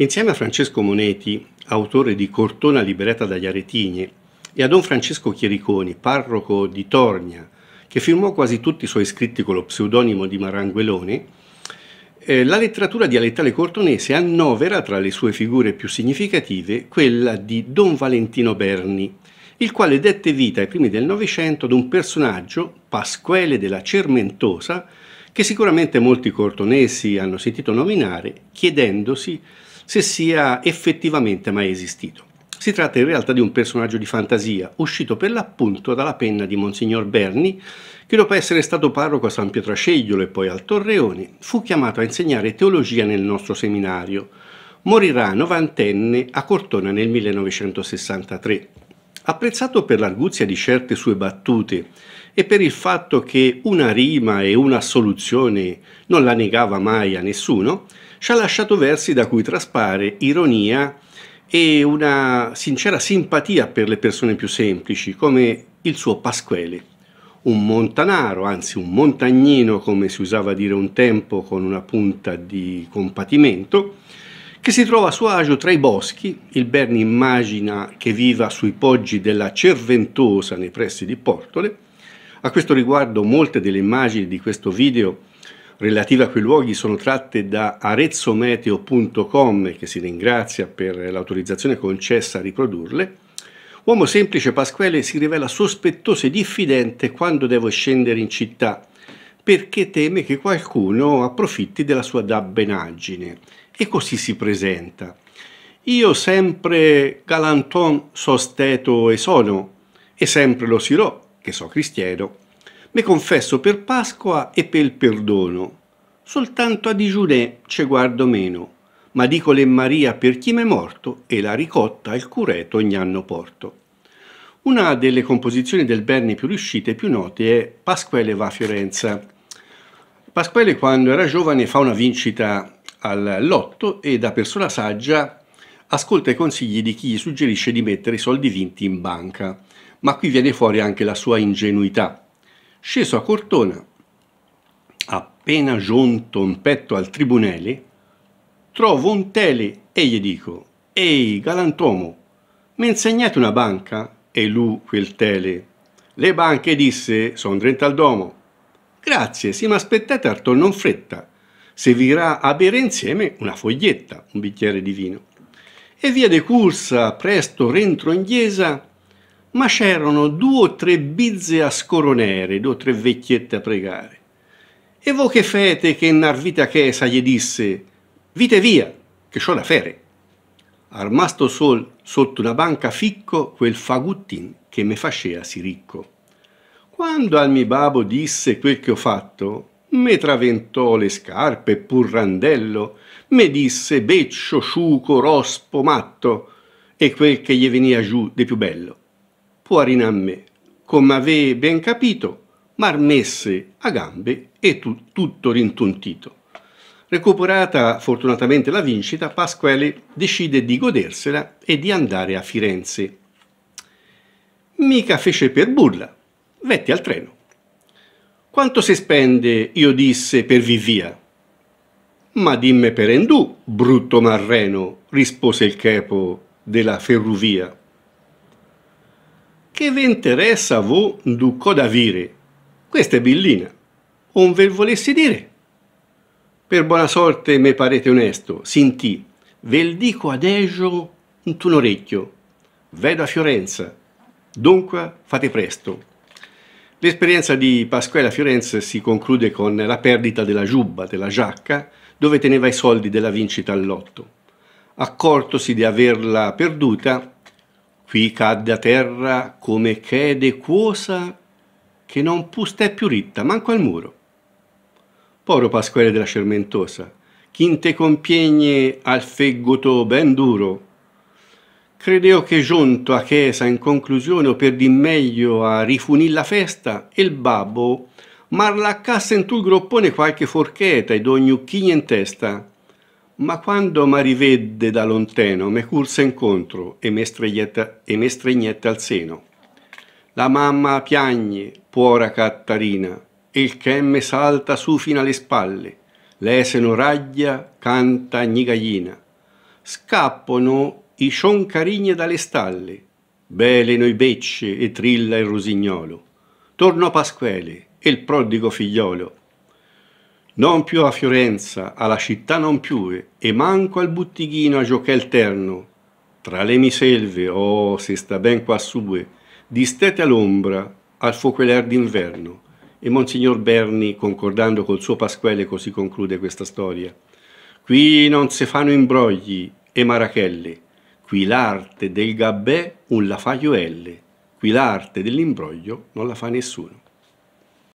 Insieme a Francesco Moneti, autore di Cortona liberata dagli aretini, e a Don Francesco Chiericoni, parroco di Tornia, che firmò quasi tutti i suoi scritti con lo pseudonimo di Maranguelone, eh, la letteratura dialettale cortonese annovera tra le sue figure più significative quella di Don Valentino Berni, il quale dette vita ai primi del Novecento ad un personaggio, Pasquale della Cermentosa, che sicuramente molti cortonesi hanno sentito nominare, chiedendosi se sia effettivamente mai esistito. Si tratta in realtà di un personaggio di fantasia, uscito per l'appunto dalla penna di Monsignor Berni, che dopo essere stato parroco a San Pietro a e poi al Torreone, fu chiamato a insegnare teologia nel nostro seminario. Morirà novantenne a Cortona nel 1963. Apprezzato per l'arguzia di certe sue battute e per il fatto che una rima e una soluzione non la negava mai a nessuno, ci ha lasciato versi da cui traspare ironia e una sincera simpatia per le persone più semplici, come il suo Pasquele, un montanaro, anzi un montagnino, come si usava dire un tempo con una punta di compatimento, che si trova a suo agio tra i boschi, il Berni immagina che viva sui poggi della Cerventosa nei pressi di Portole, a questo riguardo molte delle immagini di questo video relative a quei luoghi sono tratte da arezzometeo.com che si ringrazia per l'autorizzazione concessa a riprodurle, uomo semplice Pasquale si rivela sospettoso e diffidente quando devo scendere in città perché teme che qualcuno approfitti della sua dabbenaggine e così si presenta. Io sempre galanton sosteto e sono, e sempre lo sirò, che so cristiano, mi confesso per Pasqua e per il perdono. Soltanto a digiunè ce guardo meno, ma dico le Maria per chi m'è morto e la ricotta e il cureto ogni anno porto. Una delle composizioni del Berni più riuscite e più note è Pasquale va a Fiorenza. Pasquale quando era giovane fa una vincita al lotto e da persona saggia ascolta i consigli di chi gli suggerisce di mettere i soldi vinti in banca, ma qui viene fuori anche la sua ingenuità. Sceso a Cortona, appena giunto un petto al tribunale, trovo un tele e gli dico «Ehi, galantuomo, mi insegnate una banca?» E lui, quel tele, «Le banche», disse, «Sono drente al domo». «Grazie, sì, ma aspettate al torno in fretta, servirà a bere insieme una foglietta, un bicchiere di vino». E via de cursa, presto rentro in chiesa, ma c'erano due o tre bizze a scoronere, due o tre vecchiette a pregare. E voi che fete che Narvita Chesa gli disse, vite via, che c'ho da fere. Armasto sol sotto una banca ficco quel faguttin che me facea si ricco. Quando al mio babo disse quel che ho fatto, me traventò le scarpe pur randello, me disse beccio, ciuco, rospo, matto, e quel che gli venia giù di più bello fuori a me, come avei ben capito, marmesse a gambe e tu, tutto rintontito. Recuperata fortunatamente la vincita, Pasquale decide di godersela e di andare a Firenze. Mica fece per burla, vette al treno. Quanto si spende, io disse, per vivia? Ma dimmi per endù, brutto marreno, rispose il capo della ferrovia. Che v'interessa a voi du codavire? Questa è billina. Un ve volessi dire? Per buona sorte me parete onesto, sintì, vel dico adegio in un orecchio. Vedo a Fiorenza, dunque fate presto. L'esperienza di Pasquale a Fiorenza si conclude con la perdita della giubba, della giacca, dove teneva i soldi della vincita al lotto. Accortosi di averla perduta, Qui cadde a terra come chede cuosa che non pustè più ritta, manco al muro. Poro Pasquale della Cermentosa, chinte compiegne al fegoto ben duro. Credeo che giunto a chiesa in conclusione o per di meglio a rifunir la festa, il babbo marlaccasse in tul groppone qualche forchetta ed ognucchigna in testa ma quando m'arrivedde da lontano me curse incontro e me, e me stregnette al seno. La mamma piagne, puora Cattarina, e il chemme salta su fino alle spalle, l'eseno raglia, canta gnigaglina. Scappano i cioncarigne dalle stalle, beleno i becce e trilla il rosignolo. Tornò Pasquele e il prodigo figliolo, non più a Fiorenza, alla città non più, e manco al buttighino a giochel terno. Tra le miselve, oh, se sta ben qua sue, distete all'ombra, al foqueler d'inverno. E Monsignor Berni, concordando col suo Pasquale, così conclude questa storia. Qui non se fanno imbrogli e marachelle, qui l'arte del gabbè un la fa Qui l'arte dell'imbroglio non la fa nessuno.